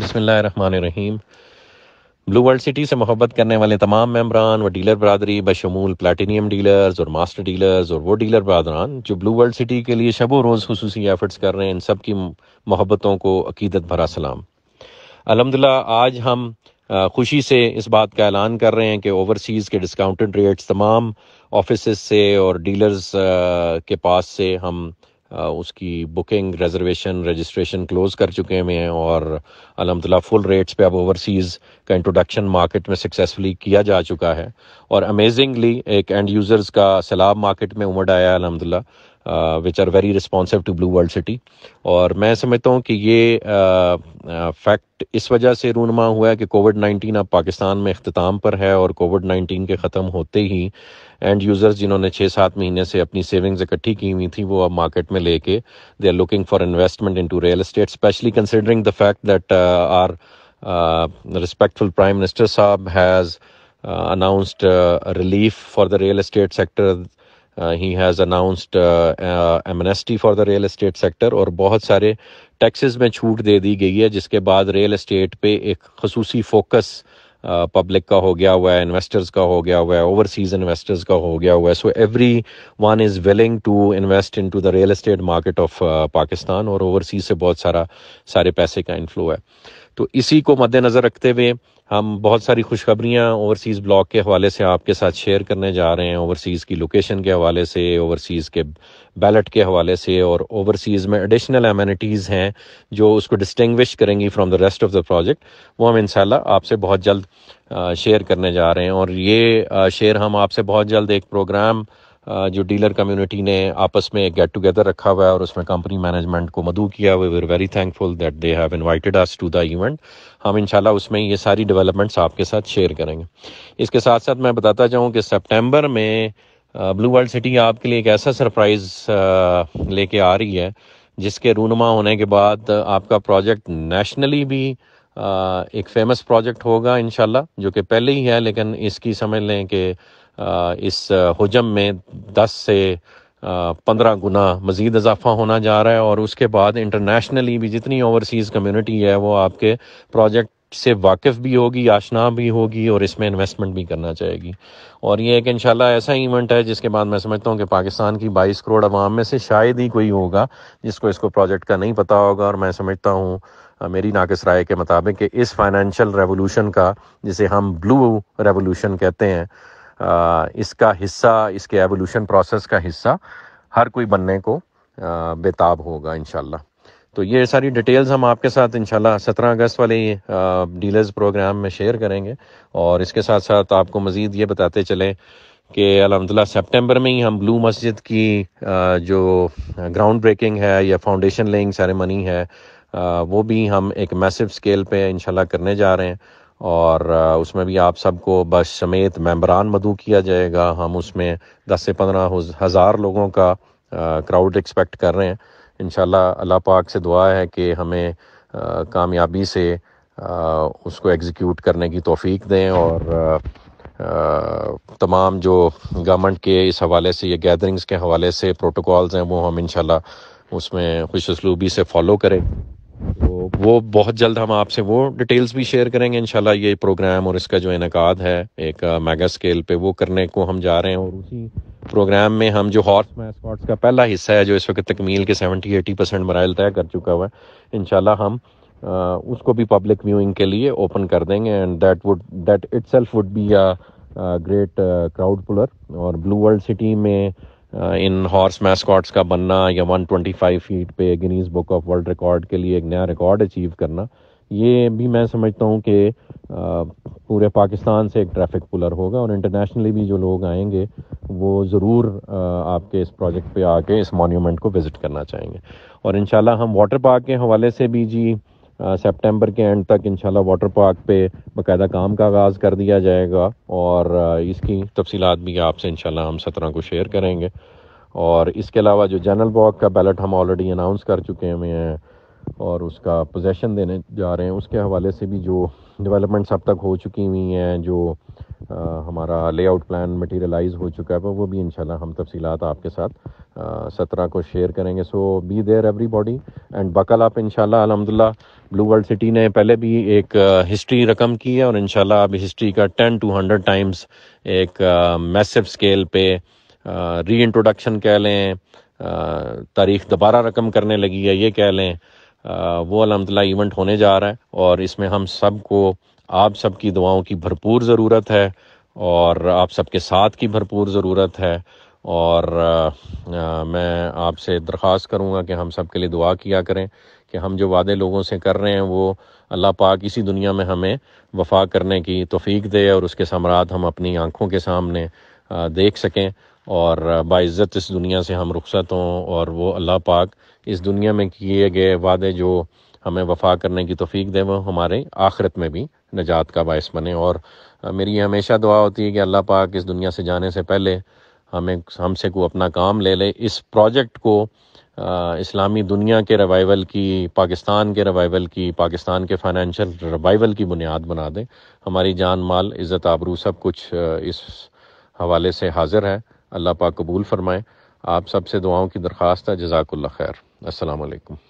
बसमीम blue World city से मोहब्बत करने वाले तमाम मेम्बरान व डीलर बरदरी बशमूल प्लाटिनियम डीलर्स और मास्टर डीलर्स और वो डीलर बरदरान जो ब्लू वर्ल्ड सिटी के लिए शबो रोज़ खसूस एफर्ट्स कर रहे हैं इन सब की मोहब्बतों को अकीदत भरा सलाम अलहमदिल्ला आज हम खुशी से इस बात का ऐलान कर रहे हैं कि ओवरसीज़ के डिस्काउंटेड रेट्स तमाम ऑफिस से और डीलर्स के पास से हम उसकी बुकिंग रिजर्वेशन रजिस्ट्रेशन क्लोज़ कर चुके हैं और अलहमदिल्ला फुल रेट्स पे अब ओवरसीज़ का इंट्रोडक्शन मार्केट में सक्सेसफुली किया जा चुका है और अमेजिंगली एक एंड यूज़र्स का सैलाब मार्केट में उमड़ आया अलहमदिल्ला which are very responsive to Blue World City और मैं समझता हूँ कि ये फैक्ट uh, uh, इस वजह से रूनमा हुआ है कि कोविड नाइन्टीन अब पाकिस्तान में अख्ताम पर है और कोविड नाइन्टीन के ख़त्म होते ही एंड यूज़र्स जिन्होंने छः सात महीने से अपनी सेविंग्स इकट्ठी की हुई थी वो अब मार्केट में लेके they are looking for investment into real estate specially considering the fact that our respectful prime minister साहब has announced relief for the real estate sector he has announced amnesty for the real estate sector और बहुत सारे taxes में छूट दे दी गई है जिसके बाद रियल इस्टेट पे एक खसूसी फोकस पब्लिक uh, का हो गया हुआ है इन्वेस्टर्स का हो गया हुआ है ओवरसीज इन्वेस्टर्स का हो गया हुआ है so everyone is willing to invest into the real estate market of Pakistan और ओवरसीज से बहुत सारा सारे पैसे का इन्फ्लो है तो इसी को मद्देनज़र रखते हुए हम बहुत सारी खुशखबरियाँ ओवरसीज़ ब्लॉक के हवाले से आपके साथ शेयर करने जा रहे हैं ओवरसीज़ की लोकेशन के हवाले से ओवरसीज़ के बैलेट के हवाले से और ओवरसीज़ में एडिशनल एमिनिटीज़ हैं जो उसको डिस्टिंग्विश करेंगी from the rest of the project वो हम इन आपसे बहुत जल्द शेयर करने जा रहे हैं और ये शेयर हम आपसे बहुत जल्द एक प्रोग्राम जो डीलर कम्युनिटी ने आपस में गेट टुगेदर रखा हुआ है और उसमें कंपनी मैनेजमेंट को मदू किया we we very thankful that they have invited us to the event हम इंशाल्लाह उसमें ये सारी डेवलपमेंट्स आपके साथ शेयर करेंगे इसके साथ साथ मैं बताता चाहूँ कि सेप्टेम्बर में ब्लू वर्ल्ड सिटी आपके लिए एक ऐसा सरप्राइज़ लेके आ रही है जिसके रूनमा होने के बाद आपका प्रोजेक्ट नेशनली भी एक फेमस प्रोजेक्ट होगा इन जो कि पहले ही है लेकिन इसकी समझ लें कि इस हजम में दस से पंद्रह गुना मज़ीद इजाफा होना जा रहा है और उसके बाद इंटरनेशनली भी जितनी ओवरसीज़ कम्युनिटी है वो आपके प्रोजेक्ट से वाकिफ़ भी होगी आशना भी होगी और इसमें इन्वेस्टमेंट भी करना चाहेगी और ये एक इंशाल्लाह ऐसा इवेंट है जिसके बाद मैं समझता हूँ कि पाकिस्तान की 22 करोड़ अवाम में से शायद ही कोई होगा जिसको इसको प्रोजेक्ट का नहीं पता होगा और मैं समझता हूँ मेरी नाकस राय के मुताबिक कि इस फाइनेंशियल रेवोल्यूशन का जिसे हम ब्लू रेवोल्यूशन कहते हैं इसका हिस्सा इसके एवोल्यूशन प्रोसेस का हिस्सा हर कोई बनने को बेताब होगा इनशाला तो ये सारी डिटेल्स हम आपके साथ इन शह सत्रह अगस्त वाले डीलर्स प्रोग्राम में शेयर करेंगे और इसके साथ साथ आपको मज़ीद ये बताते चलें कि अलहमदिल्ला सेप्टेम्बर में ही हम ब्लू मस्जिद की जो ग्राउंड ब्रेकिंग है या फाउंडेशन लेइंग सेरेमनी है वो भी हम एक मैसिव स्केल पे इनशाला करने जा रहे हैं और उसमें भी आप सबको बस समेत मेम्बरान मधु किया जाएगा हम उसमें दस से पंद्रह हज़ार लोगों का क्राउड एक्सपेक्ट कर रहे हैं इन अल्लाह पाक से दुआ है कि हमें कामयाबी से उसको एग्जीक्यूट करने की तोफ़ी दें और तमाम जो गवर्नमेंट के इस हवाले से या गैदरिंग्स के हवाले से प्रोटोकॉल्स हैं वो हम इन उसमें खुश उसलूबी से फॉलो करें तो वो बहुत जल्द हम आपसे वो डिटेल्स भी शेयर करेंगे इन ये प्रोग्राम और इसका जो इनका है एक मेगा स्केल पे वो करने को हम जा रहे हैं और उसी प्रोग्राम में हम जो हॉर्स मैस्कॉट्स का पहला हिस्सा है जो इस वक्त तकमील के 70 80 परसेंट मराइल तय कर चुका हुआ है इन हम आ, उसको भी पब्लिक व्यूइंग के लिए ओपन कर देंगे and that would that it would be a great crowd puller और ब्लू वर्ल्ड सिटी में इन हॉर्स मैस्कॉट्स का बनना या 125 फीट पे Guinness book of world record के लिए एक नया रिकॉर्ड अचीव करना ये भी मैं समझता हूँ कि पूरे पाकिस्तान से एक ट्रैफिक पुलर होगा और इंटरनेशनली भी जो लोग आएंगे वो ज़रूर आपके इस प्रोजेक्ट पे आके इस मॉन्यूमेंट को विज़िट करना चाहेंगे और इन हम वाटर पार्क के हवाले से भी जी सेप्टेम्बर के एंड तक इन वाटर पार्क पे बाकायदा काम का आगाज़ कर दिया जाएगा और इसकी तफसीत भी आपसे इंशाल्लाह हम सत्रह को शेयर करेंगे और इसके अलावा जो जनरल वॉक का बैलेट हम ऑलरेडी अनाउंस कर चुके हुए हैं और उसका पोजेसन देने जा रहे हैं उसके हवाले से भी जो डेवलपमेंट्स अब तक हो चुकी हुई हैं जो आ, हमारा लेआउट प्लान मटेरियलाइज हो चुका है वो भी इन हम तफसी आपके साथ सत्रह को शेयर करेंगे so be there everybody and buckle आप इन अलहमदिल्ला ब्लू वर्ल्ड सिटी ने पहले भी एक हिस्ट्री रकम की है और इन अब हिस्ट्री का टेन टू हंड्रेड टाइम्स एक मैसिव स्केल पे री इंट्रोडक्शन कह लें तारीख दोबारा रकम करने लगी है ये कह लें वो अलहमदिल्ला इवेंट होने जा रहा है और इसमें हम सबको आप सबकी दुआओं की भरपूर ज़रूरत है और आप सबके साथ की भरपूर ज़रूरत है और आ, मैं आपसे दरख्वास्त करूँगा कि हम सब के लिए दुआ किया करें कि हम जो वादे लोगों से कर रहे हैं वो अल्लाह पाक इसी दुनिया में हमें वफा करने की तोफ़ी दे और उसके समारात हम अपनी आँखों के सामने आ, देख सकें और बाज़्ज़त इस दुनिया से हम रुखसत हों और वो अल्लाह पाक इस दुनिया में किए गए वादे जो हमें वफा करने की तोफ़ी दें वो हमारे आखिरत में भी नजात का बायस बने और मेरी हमेशा दुआ होती है कि अल्लाह पाक इस दुनिया से जाने से पहले हमें हमसे को अपना काम ले ले इस प्रोजेक्ट को आ, इस्लामी दुनिया के रिवाइवल की पाकिस्तान के रिवाइवल की पाकिस्तान के फाइनेंशियल रिवाइवल की बुनियाद बना दें हमारी जान माल इज़्ज़त आबरू सब कुछ इस हवाले से हाजिर है अल्लाह पाक कबूल फरमाएं आप सबसे दुआओं की दरख्वास्त है जजाकल्ला खैर असलकम